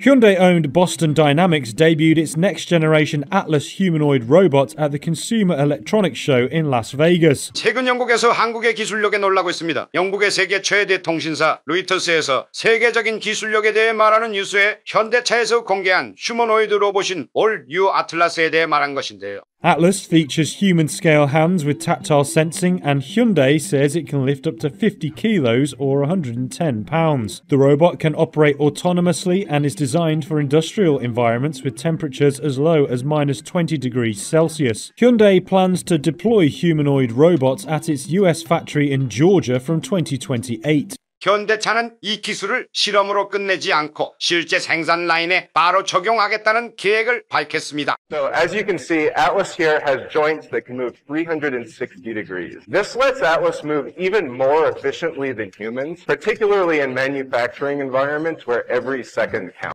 Hyundai owned Boston Dynamics debuted its next generation Atlas humanoid robot at the Consumer Electronics Show in Las Vegas. 최근 영국에서 한국의 기술력에 놀라고 있습니다. 영국의 세계 최대 통신사 루이터스에서 세계적인 기술력에 대해 말하는 뉴스에 현대차에서 공개한 휴머노이드 로봇인 올뉴 아틀라스에 대해 말한 것인데요. Atlas features human scale hands with tactile sensing, and Hyundai says it can lift up to 50 kilos or 110 pounds. The robot can operate autonomously and is designed for industrial environments with temperatures as low as minus 20 degrees Celsius. Hyundai plans to deploy humanoid robots at its US factory in Georgia from 2028. 현대차는 이 기술을 실험으로 끝내지 않고 실제 생산 라인에 바로 적용하겠다는 계획을 밝혔습니다. So as you can see, Atlas here has joints that can move 360 degrees. This lets Atlas move even more efficiently than humans, particularly in manufacturing environments where every second counts.